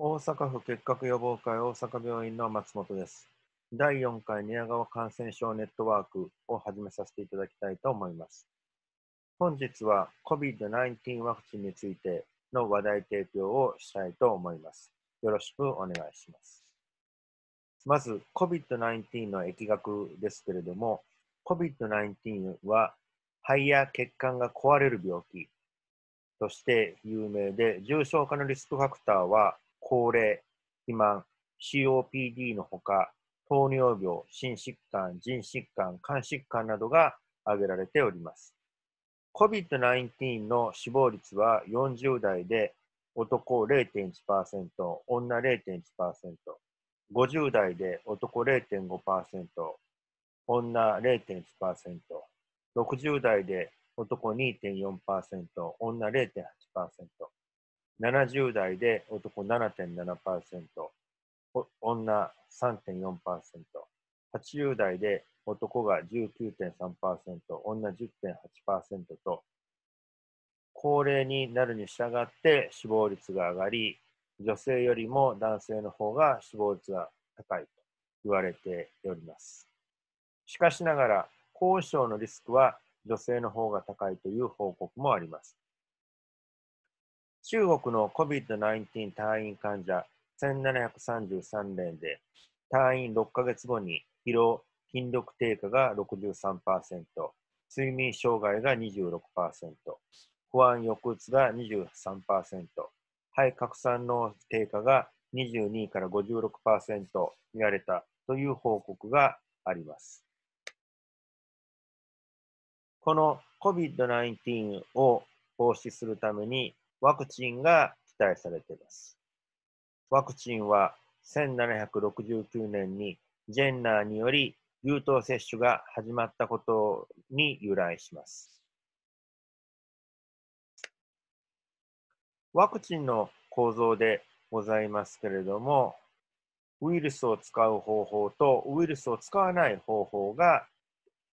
大阪府結核予防会大阪病院の松本です。第4回宮川感染症ネットワークを始めさせていただきたいと思います。本日は COVID-19 ワクチンについての話題提供をしたいと思います。よろしくお願いします。まず COVID-19 の疫学ですけれども、COVID-19 は肺や血管が壊れる病気として有名で、重症化のリスクファクターは高齢、肥満、COPD のほか、糖尿病、心疾患、腎疾患、肝疾患などが挙げられております。COVID-19 の死亡率は40代で男0.1%、女0.1%、50代で男0.5%、女0.1%、60代で男2.4%、女0.8%、70代で男7.7%、女3.4%、80代で男が19.3%、女10.8%と、高齢になるに従って死亡率が上がり、女性よりも男性の方が死亡率が高いと言われております。しかしながら、後遺症のリスクは女性の方が高いという報告もあります。中国の COVID-19 退院患者1733例で、退院6ヶ月後に疲労、筋力低下が63%、睡眠障害が26%、不安抑うつが23%、肺拡散の低下が22から56%見られたという報告があります。この COVID-19 を防止するためにワクチンが期待されています。ワクチンは1769年にジェンナーにより流等接種が始まったことに由来します。ワクチンの構造でございますけれども、ウイルスを使う方法とウイルスを使わない方法が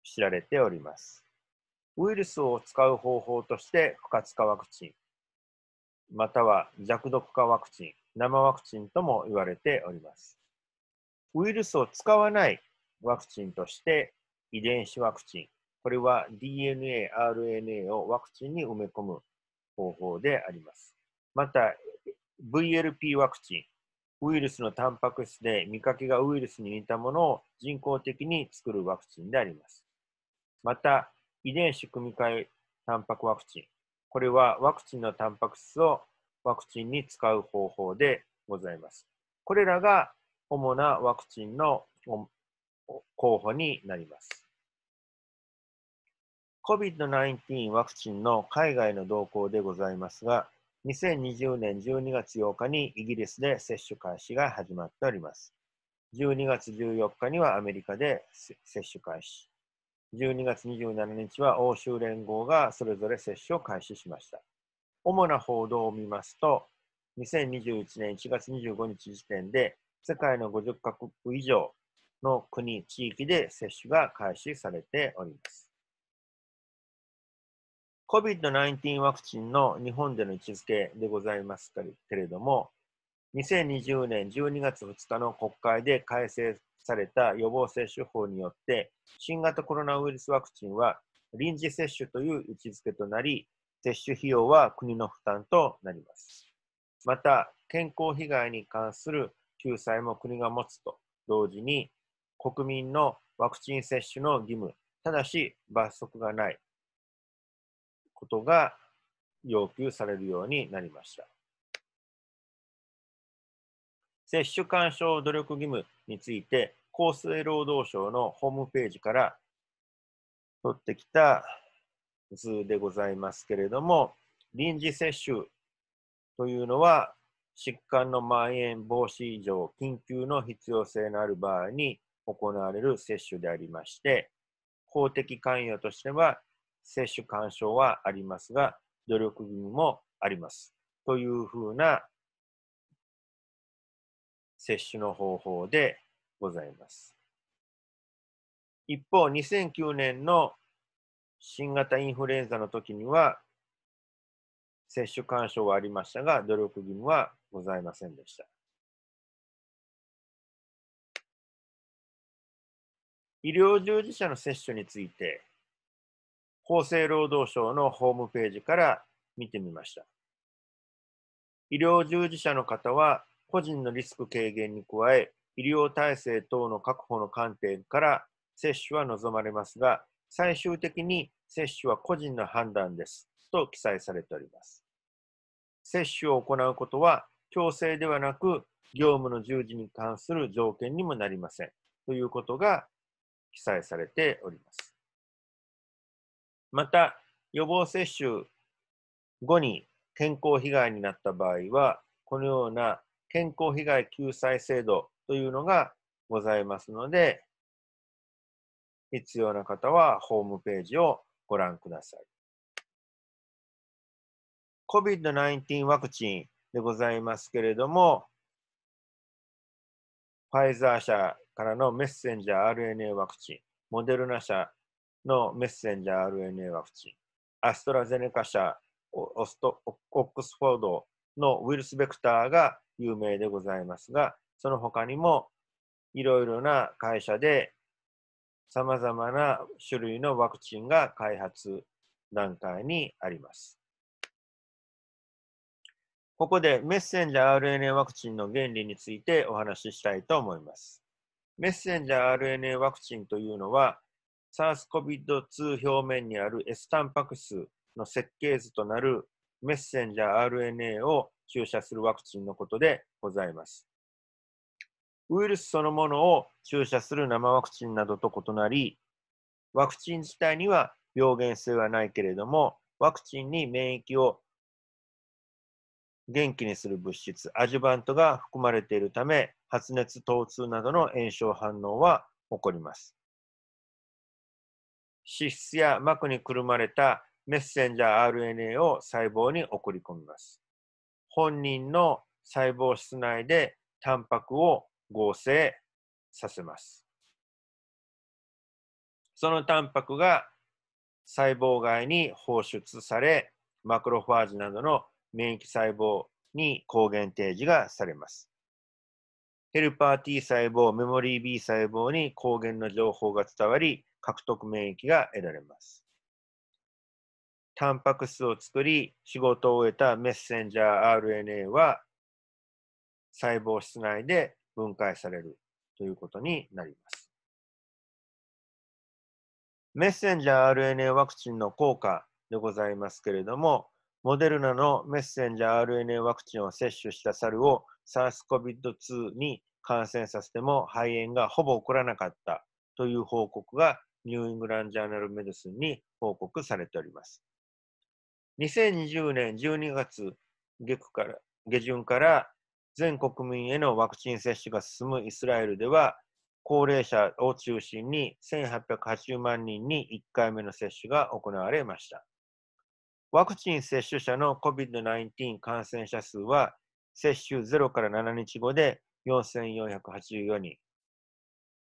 知られております。ウイルスを使う方法として不活化ワクチン、または弱毒化ワクチン、生ワクチンとも言われております。ウイルスを使わないワクチンとして遺伝子ワクチン、これは DNA、RNA をワクチンに埋め込む方法であります。また、VLP ワクチン、ウイルスのタンパク質で見かけがウイルスに似たものを人工的に作るワクチンであります。また、遺伝子組み換えタンパクワクチン、これはワクチンのタンパク質をワクチンに使う方法でございます。これらが主なワクチンの候補になります。COVID-19 ワクチンの海外の動向でございますが、2020年12月8日にイギリスで接種開始が始まっております。12月14日にはアメリカで接種開始。12月27日は欧州連合がそれぞれ接種を開始しました。主な報道を見ますと、2021年1月25日時点で、世界の50カ国以上の国、地域で接種が開始されております。COVID-19 ワクチンの日本での位置づけでございますけれども、2020年12月2日の国会で改正された予防接種法によって、新型コロナウイルスワクチンは臨時接種という位置づけとなり、接種費用は国の負担となります。また、健康被害に関する救済も国が持つと同時に、国民のワクチン接種の義務、ただし罰則がないことが要求されるようになりました。接種勧奨努力義務について、厚生労働省のホームページから取ってきた図でございますけれども、臨時接種というのは、疾患のまん延防止以上、緊急の必要性のある場合に行われる接種でありまして、法的関与としては、接種勧奨はありますが、努力義務もあります。というふうな接種の方法でございます。一方、2009年の新型インフルエンザの時には、接種勧奨はありましたが、努力義務はございませんでした。医療従事者の接種について、厚生労働省のホームページから見てみました。医療従事者の方は、個人のリスク軽減に加え、医療体制等の確保の観点から接種は望まれますが、最終的に接種は個人の判断ですと記載されております。接種を行うことは強制ではなく業務の従事に関する条件にもなりませんということが記載されております。また、予防接種後に健康被害になった場合は、このような健康被害救済制度というのがございますので、必要な方はホームページをご覧ください。COVID-19 ワクチンでございますけれども、ファイザー社からのメッセンジャー RNA ワクチン、モデルナ社のメッセンジャー RNA ワクチン、アストラゼネカ社、オックスフォードのウイルスベクターが有名でございますが、その他にもいろいろな会社でさまざまな種類のワクチンが開発段階にあります。ここでメッセンジャー RNA ワクチンの原理についてお話ししたいと思います。メッセンジャー RNA ワクチンというのは、SARS-CoV-2 表面にある S タンパク質の設計図となるメッセンジャー RNA を注射するワクチンのことでございます。ウイルスそのものを注射する生ワクチンなどと異なり、ワクチン自体には病原性はないけれども、ワクチンに免疫を元気にする物質、アジュバントが含まれているため、発熱、疼痛などの炎症反応は起こります。脂質や膜にくるまれたメッセンジャー RNA を細胞に送り込みます。本人の細胞室内でタンパクを合成させます。そのタンパクが細胞外に放出され、マクロファージなどの免疫細胞に抗原提示がされます。ヘルパー T 細胞、メモリー B 細胞に抗原の情報が伝わり、獲得免疫が得られます。タンパク質を作り、仕事を終えたメッセンジャー RNA は細胞質内で分解されるということになります。メッセンジャー RNA ワクチンの効果でございますけれども、モデルナのメッセンジャー RNA ワクチンを接種した猿を SARS-CoV-2 に感染させても肺炎がほぼ起こらなかったという報告がニューイングランド・ジャーナル・メディスンに報告されております。2020年12月下旬から全国民へのワクチン接種が進むイスラエルでは、高齢者を中心に1880万人に1回目の接種が行われました。ワクチン接種者の COVID-19 感染者数は、接種0から7日後で4484人、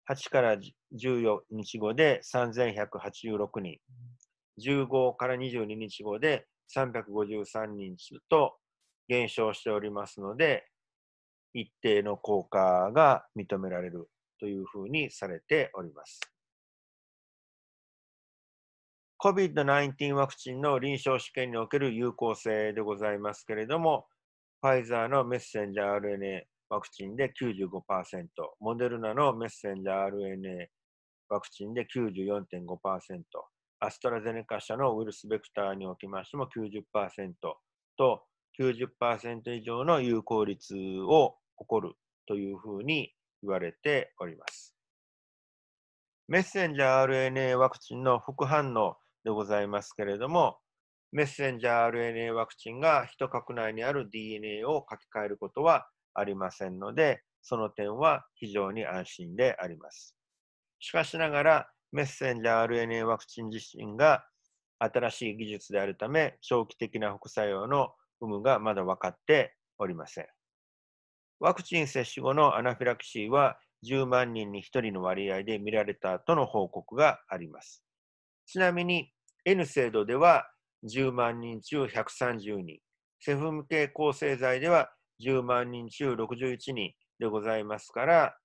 8から14日後で3186人、15から22日後で353人と減少しておりますので、一定の効果が認められるというふうにされております。COVID-19 ワクチンの臨床試験における有効性でございますけれども、ファイザーのメッセンジャー RNA ワクチンで95%、モデルナのメッセンジャー RNA ワクチンで94.5%、アストラゼネカ社のウイルスベクターにおきましても90%と90%以上の有効率を誇るというふうに言われております。メッセンジャー RNA ワクチンの副反応でございますけれども、メッセンジャー RNA ワクチンが人核内にある DNA を書き換えることはありませんので、その点は非常に安心であります。しかしながら、メッセンジャー RNA ワクチン自身が新しい技術であるため、長期的な副作用の有無がまだ分かっておりません。ワクチン接種後のアナフィラキシーは10万人に1人の割合で見られたとの報告があります。ちなみに N 制度では10万人中130人、セフム系抗生剤では10万人中61人でございますから、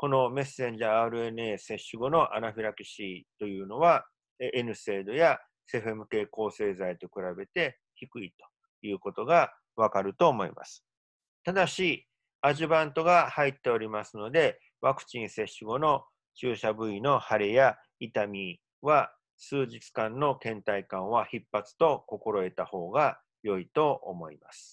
このメッセンジャー RNA 接種後のアナフィラキシーというのは、N 制度やセフェム系抗生剤と比べて低いということがわかると思います。ただし、アジュバントが入っておりますので、ワクチン接種後の注射部位の腫れや痛みは数日間の倦怠感は必発と心得た方が良いと思います。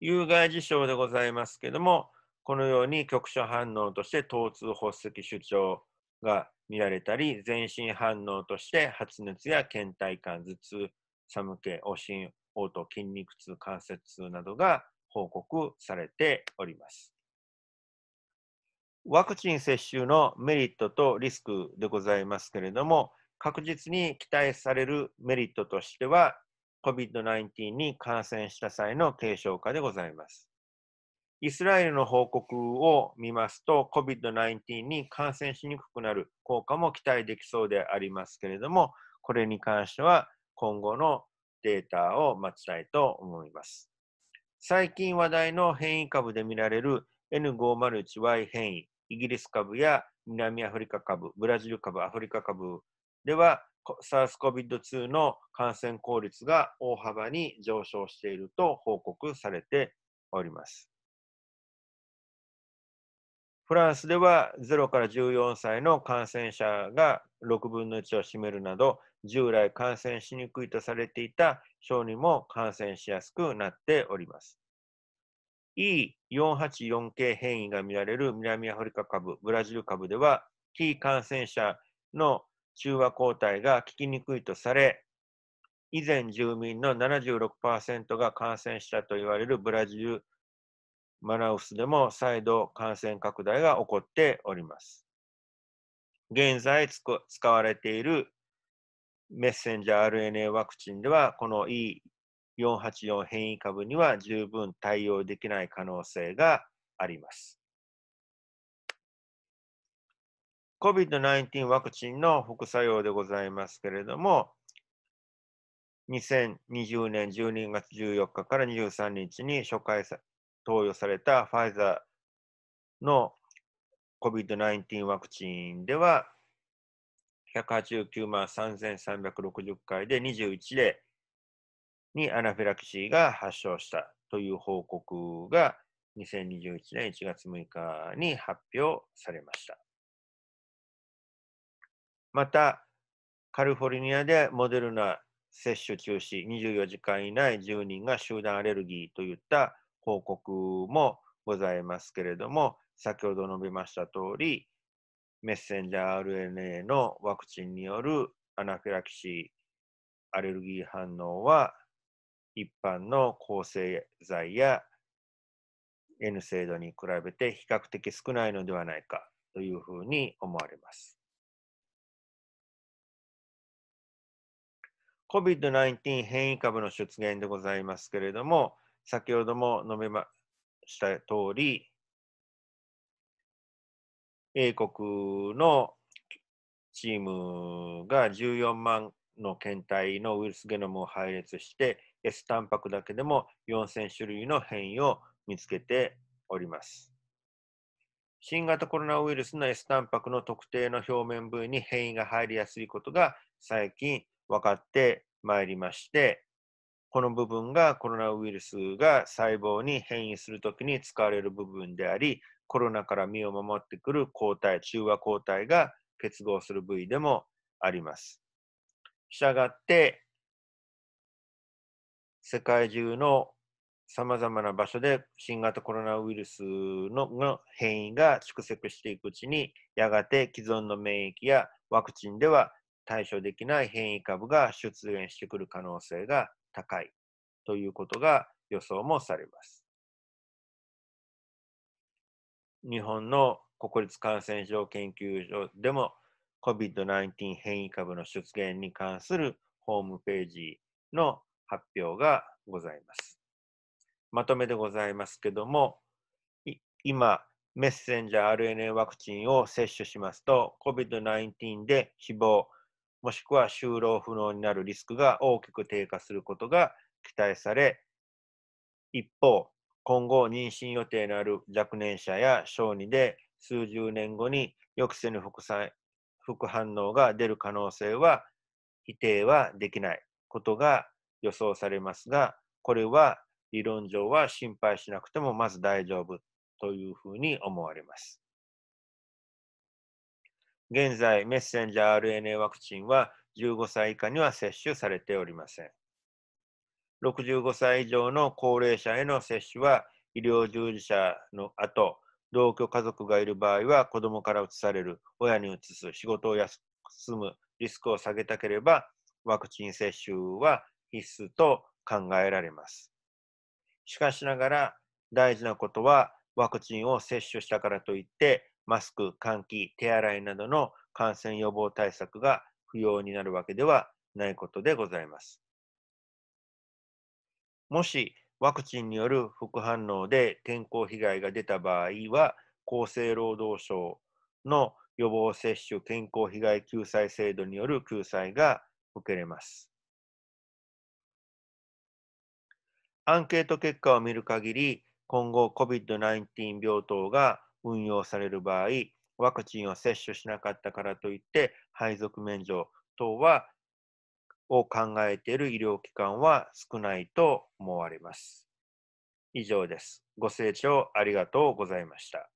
有害事象でございますけども、このように局所反応として疼痛発赤主張が見られたり、全身反応として発熱や倦怠感、頭痛、寒気、おしん、嘔吐、筋肉痛、関節痛などが報告されております。ワクチン接種のメリットとリスクでございますけれども、確実に期待されるメリットとしては、COVID-19 に感染した際の軽症化でございます。イスラエルの報告を見ますと、COVID-19 に感染しにくくなる効果も期待できそうでありますけれども、これに関しては今後のデータを待ちたいと思います。最近話題の変異株で見られる N501Y 変異、イギリス株や南アフリカ株、ブラジル株、アフリカ株では、SARS-CoV-2 の感染効率が大幅に上昇していると報告されております。フランスでは0から14歳の感染者が6分の1を占めるなど、従来感染しにくいとされていた小児も感染しやすくなっております。E484 系変異が見られる南アフリカ株、ブラジル株では、非感染者の中和抗体が効きにくいとされ、以前住民の76%が感染したといわれるブラジルマナウスでも再度感染拡大が起こっております。現在使われているメッセンジャー RNA ワクチンでは、この E484 変異株には十分対応できない可能性があります。COVID-19 ワクチンの副作用でございますけれども、2020年12月14日から23日に初回投与されたファイザーの COVID-19 ワクチンでは、189万3360回で21例にアナフィラキシーが発症したという報告が2021年1月6日に発表されました。また、カリフォルニアでモデルナ接種中止24時間以内10人が集団アレルギーといった報告もございますけれども、先ほど述べました通り、メッセンジャー RNA のワクチンによるアナフィラキシー、アレルギー反応は、一般の抗生剤や N 制度に比べて比較的少ないのではないかというふうに思われます。COVID-19 変異株の出現でございますけれども、先ほども述べました通り、英国のチームが14万の検体のウイルスゲノムを配列して S タンパクだけでも4000種類の変異を見つけております。新型コロナウイルスの S タンパクの特定の表面部位に変異が入りやすいことが最近分かってまいりまして、この部分がコロナウイルスが細胞に変異するときに使われる部分であり、コロナから身を守ってくる抗体、中和抗体が結合する部位でもあります。したがって、世界中のさまざまな場所で新型コロナウイルスの変異が蓄積していくうちに、やがて既存の免疫やワクチンでは対処できない変異株が出現してくる可能性が高いということが予想もされます。日本の国立感染症研究所でも COVID-19 変異株の出現に関するホームページの発表がございます。まとめでございますけども、今、メッセンジャー RNA ワクチンを接種しますと、COVID-19 で死亡、もしくは就労不能になるリスクが大きく低下することが期待され、一方、今後妊娠予定のある若年者や小児で数十年後に予期せぬ副副反応が出る可能性は否定はできないことが予想されますが、これは理論上は心配しなくてもまず大丈夫というふうに思われます。現在、メッセンジャー RNA ワクチンは15歳以下には接種されておりません。65歳以上の高齢者への接種は医療従事者の後、同居家族がいる場合は子どもからうつされる、親にうつす、仕事を休むリスクを下げたければワクチン接種は必須と考えられます。しかしながら大事なことはワクチンを接種したからといってマスク、換気、手洗いなどの感染予防対策が不要になるわけではないことでございます。もしワクチンによる副反応で健康被害が出た場合は、厚生労働省の予防接種健康被害救済制度による救済が受けれます。アンケート結果を見る限り、今後 COVID-19 病棟が運用される場合、ワクチンを接種しなかったからといって、配属免除等はを考えている医療機関は少ないと思われます。以上です。ご清聴ありがとうございました。